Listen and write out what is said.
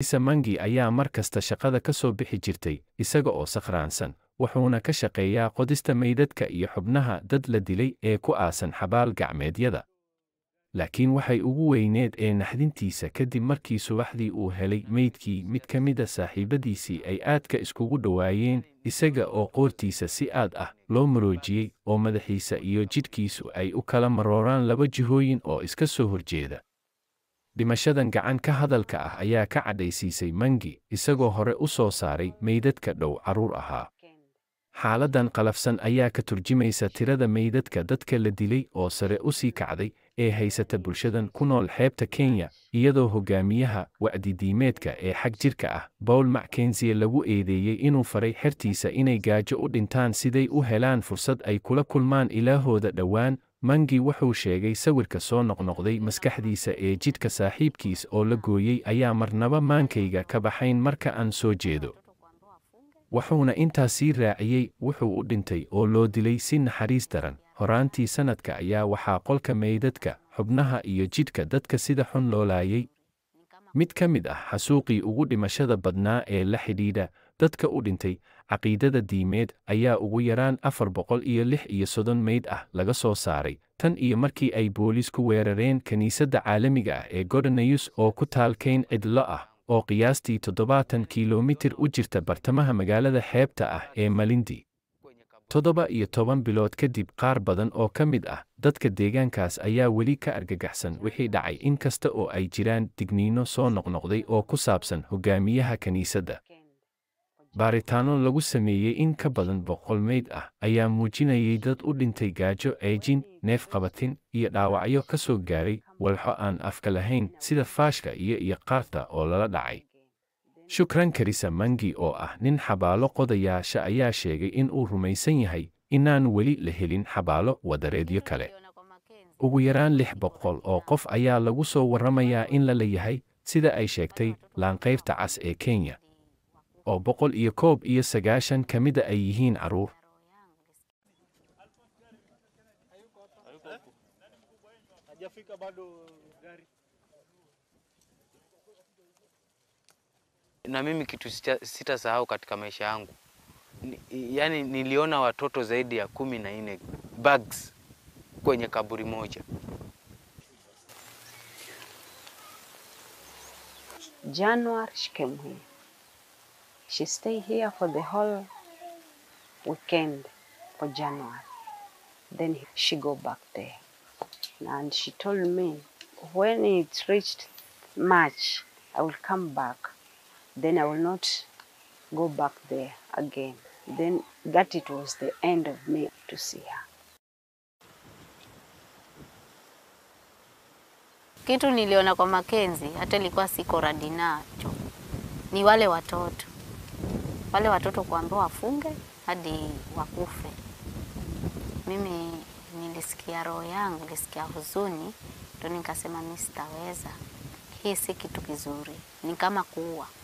Isa Mangi ayaa mar kasta shaqada ka soo bixi jirtay isaga oo sakhraansan wuxuuna ka shaqeeyaa qodista maydadka iyo xubnaha dad la dilay ee ku aasan xabaal gacmeedyada laakiin waxay ugu weyneed ee naxdintiisa kadib markii subaxdii uu helay meydkii mid ka mid a saaxiibadiisii ay aadka iskugu dhowaayeen isaga oo qoortiisa si aad ah loo maroojiyey oo madaxiisa iyo jidhkiisu ay u kala marooraan laba jihooyin oo iska soo horjeeda dhimashadan gacan ka hadalka ah ayaa ka cadhaysiisay mangi isagoo hore u soo saaray meydadka dhow carruur ahaa xaaladdan qalafsan ayaa ka turjimaysa tirada meydadka dadka la dilay oo sare u sii kacday ee haysata bulshadan ku nool xeebta kenya iyadoo hoggaamiyaha wacdidiimeedka ee xag jirka ah bowl mackenzie lagu eedeeyey inuu faray xertiisa inay gaajo u dhintaan siday u helaan fursad ay kula kulmaan ilaahooda dhowaan mangi wuxuu sheegay sawirka soo noqnoqday maskaxdiisa ee jidhka saaxiibkiis oo la gooyey ayaa marnaba maankayga ka baxayn marka aan soo jeedo wuxuuna intaa sii raaciyey wuxuu u dhintay oo loo dilay si naxariis daran horaantii sannadka ayaa waxaa qolka meydadka xubnaha iyo jidhka dadka sida xun loo laayay mid ka mid ah xasuuqii ugu dhimashada badnaa ee la xidhiidha dadka u dhintay caqiidada diimeed ayaa ugu yaraan afar boqol iyo lix iyo soddon meyd ah laga soo saaray tan iyo markii ay boolisku weerareen kiniisadda caalamiga ah ee godoneus oo ku taal cidlo ah oo qiyaastii toddobaatan kilomitir u jirta bartamaha magaalada xeebta ah ee malindi toddoba iyo toban bilood kadib qaar badan oo ka mid ah dadka deegaankaas ayaa weli ka argagaxsan wixii dhacay in kasta oo ay jiraan digniino soo noqnoqday oo ku saabsan hogaamiyaha kiniisadda baaritaano lagu sameeyey in ka badan boqol meyd ah ayaa muujinayay dad u dhintay gaajo eejin neef qabatin iyo dhaawacyo ka soo gaaray walxo aan afka lahayn sida faashka iyo iyo qaarta oo lala dhacay shukran karisa mangi oo ah nin xabaalo qodayaasha ayaa sheegay in uu rumaysan yahay inaan weli la helin xabaalo wadareedyo kale ugu yaraan lix boqol oo qof ayaa lagu soo warramayaa in la leeyahay sida ay sheegtay laanqaybta cas ee kenya oo boqol iyo koob iyo sagaashan ka mida ay yihiin carruur na mimi kitu sitasahau katika maisha yangu ni, yani niliona watoto zaidi ya kumi na nne bags kwenye kaburi moja. Januar shikemwe She stay here for the whole weekend for January. Then she go back there. And she told me, when it reached March, I will come back. Then I will not go back there again. Then that it was the end of me to see her. Kitu niliona kwa Makenzi hata ilikuwa siko radi nacho ni wale watoto wale watoto kuambiwa wafunge hadi wakufe. Mimi nilisikia roho yangu, nilisikia huzuni, ndo nikasema mi sitaweza. Hii si kitu kizuri, ni kama kuua.